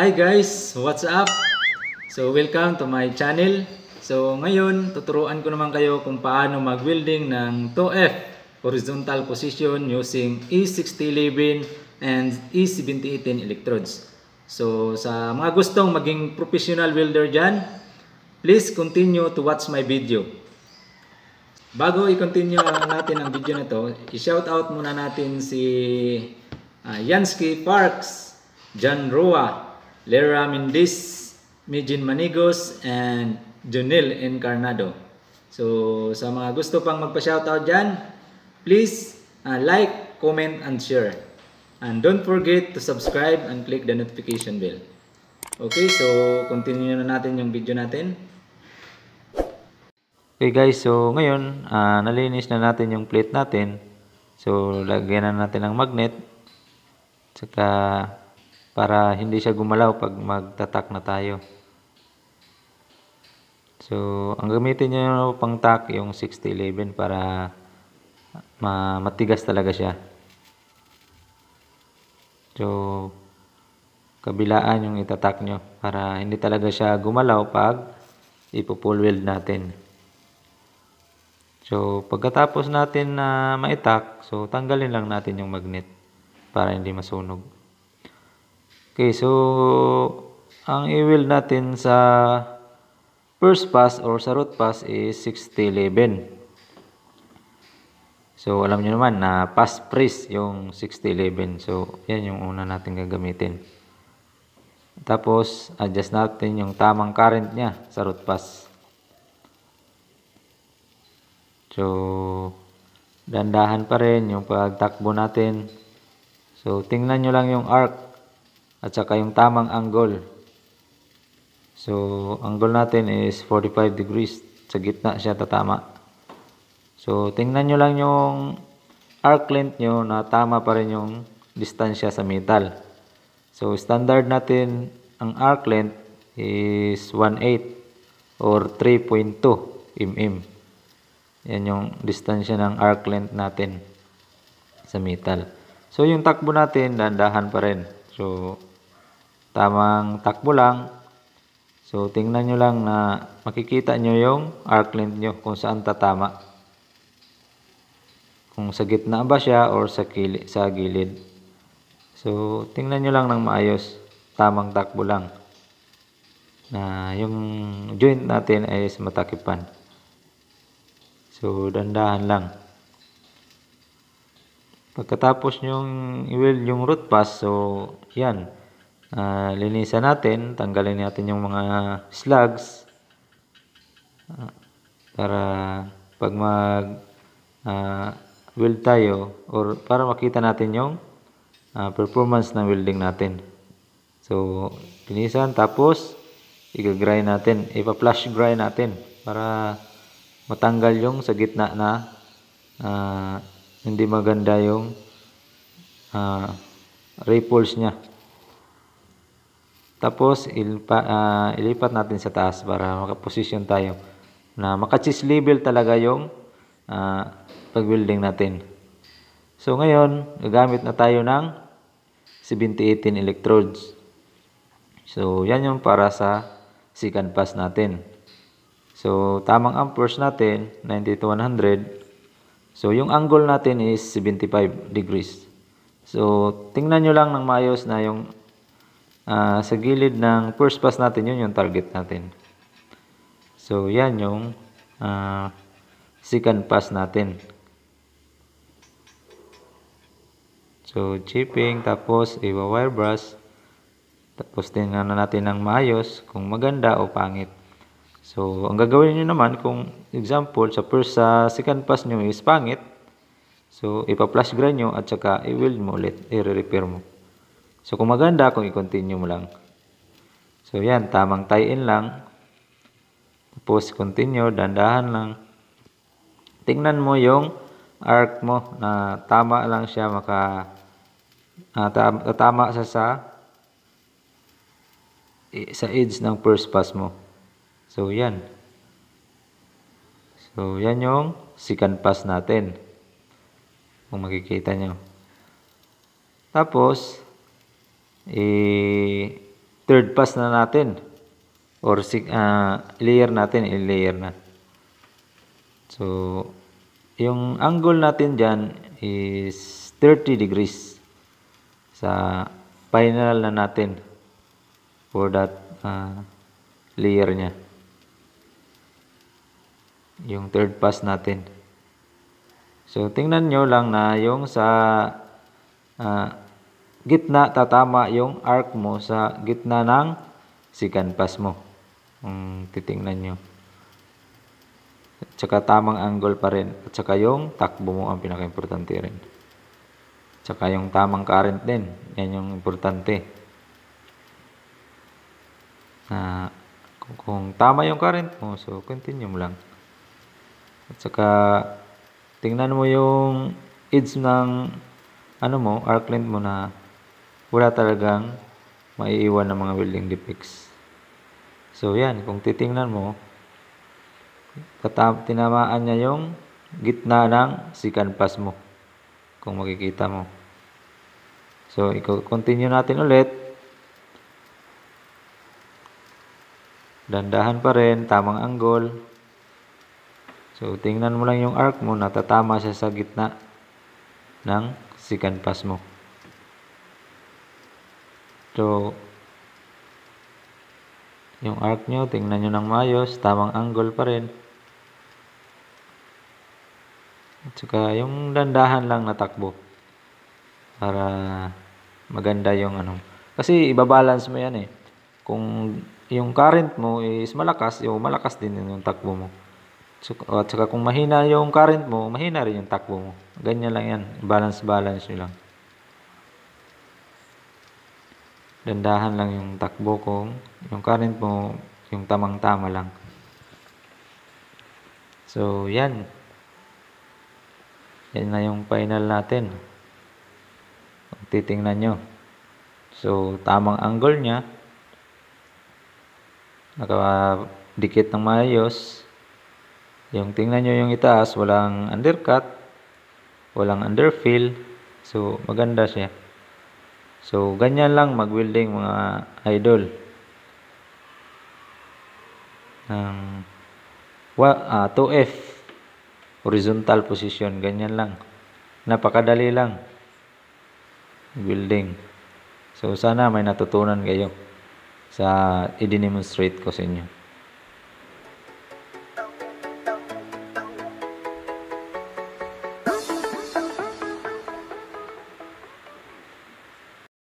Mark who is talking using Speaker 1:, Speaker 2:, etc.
Speaker 1: Hi guys! What's up? So welcome to my channel. So ngayon, tuturuan ko naman kayo kung paano mag-welding ng 2F horizontal position using E6011 and E7018 electrodes. So sa mga gustong maging professional welder dyan, please continue to watch my video. Bago i-continue natin ang video na to, i-shout out muna natin si uh, Yansky Parks, Jan Roa, Lera Mendez, Mijin Manigos, and Junil Encarnado. So, sa mga gusto pang magpa-shoutout dyan, please uh, like, comment, and share. And don't forget to subscribe and click the notification bell. Okay, so continue na natin yung video natin. Okay guys, so ngayon, uh, nalinis na natin yung plate natin. So, lagyan na natin ng magnet. Tsaka, para hindi siya gumalaw pag magtatak na tayo. So, ang gamitin nyo pang tack yung 6011 para ma matigas talaga siya. So, kabilaan yung itatak nyo para hindi talaga siya gumalaw pag ipo-pull weld natin. So, pagkatapos natin na uh, maitak, so tanggalin lang natin yung magnet para hindi masunog. Okay, so ang i-weld natin sa first pass or sa root pass is 6011. So alam niyo naman na pass phrase yung 6011. So yan yung una natin gagamitin. Tapos adjust natin yung tamang current niya sa root pass. So dandahan pa rin yung pagtakbo natin. So tingnan niyo lang yung arc at saka yung tamang angle. So, angle natin is 45 degrees. Sa gitna siya tatama. So, tingnan nyo lang yung arc length nyo na tama pa rin yung distansya sa metal. So, standard natin ang arc length is 1.8 or 3.2 mm. Yan yung distansya ng arc length natin sa metal. So, yung takbo natin, dandahan pa rin. So, tamang takbo lang. So, tingnan nyo lang na makikita nyo yung arc length nyo kung saan tatama. Kung sa gitna ba siya or sa, kili, sa gilid. So, tingnan nyo lang ng maayos. Tamang takbo lang. Na yung joint natin ay matakipan. So, dandahan lang. Pagkatapos nyong i-weld yung root pass, so, yan uh, linisan natin, tanggalin natin yung mga slugs uh, para pag mag uh, weld tayo or para makita natin yung uh, performance ng welding natin. So, linisan tapos i-grind natin, ipa flush grind natin para matanggal yung sa gitna na uh, hindi maganda yung uh, ripples niya. Tapos, ilipa, uh, ah, ilipat natin sa taas para makaposisyon tayo na makachis level talaga yung uh, ah, pag-welding natin. So, ngayon, gagamit na tayo ng 7018 electrodes. So, yan yung para sa second pass natin. So, tamang amperes natin, 90 to 100. So, yung angle natin is 75 degrees. So, tingnan nyo lang ng maayos na yung uh, sa gilid ng first pass natin, yun yung target natin. So, yan yung uh, second pass natin. So, chipping, tapos iwa wire brush. Tapos tingnan natin ng maayos kung maganda o pangit. So, ang gagawin niyo naman kung example sa first sa uh, second pass niyo is pangit. So, ipa-flash grind nyo at saka i-weld mo ulit, i-repair mo. So, kung maganda, kung i-continue mo lang. So, yan. Tamang tie-in lang. Tapos, continue. Dandahan lang. Tingnan mo yung arc mo na tama lang siya maka uh, tama, sa sa sa edge ng first pass mo. So, yan. So, yan yung second pass natin. Kung makikita nyo. Tapos, i-third eh, pass na natin or uh, layer natin, i-layer na. So, yung angle natin dyan is 30 degrees sa final na natin for that uh, layer niya. Yung third pass natin. So, tingnan nyo lang na yung sa uh, gitna tatama yung arc mo sa gitna ng sikanpas mo. Kung titingnan nyo. At saka tamang angle pa rin. At saka yung takbo mo ang pinaka-importante rin. At saka yung tamang current din. Yan yung importante. Na kung, kung tama yung current mo, so continue mo lang. At saka tingnan mo yung edge ng ano mo, arc length mo na wala talagang maiiwan ng mga welding defects. So yan, kung titingnan mo, katab tinamaan niya yung gitna ng si canvas mo. Kung makikita mo. So, i-continue natin ulit. Dandahan pa rin, tamang anggol. So, tingnan mo lang yung arc mo, natatama siya sa gitna ng si canvas mo. So, yung arc nyo, tingnan nyo ng maayos, tamang angle pa rin. At saka yung dandahan lang na takbo para maganda yung ano. Kasi ibabalance mo yan eh. Kung yung current mo is malakas, yung malakas din yung takbo mo. At saka kung mahina yung current mo, mahina rin yung takbo mo. Ganyan lang yan. Balance-balance nyo lang. dandahan lang yung takbo kung yung current mo yung tamang-tama lang. So, yan. Yan na yung final natin. titingnan nyo. So, tamang angle niya. Nakadikit ng maayos. Yung tingnan nyo yung itaas, walang undercut, walang underfill. So, maganda siya. So, ganyan lang mag-welding mga idol. Ng um, uh, 2F horizontal position, ganyan lang. Napakadali lang. Welding. So, sana may natutunan kayo sa i-demonstrate ko sa inyo.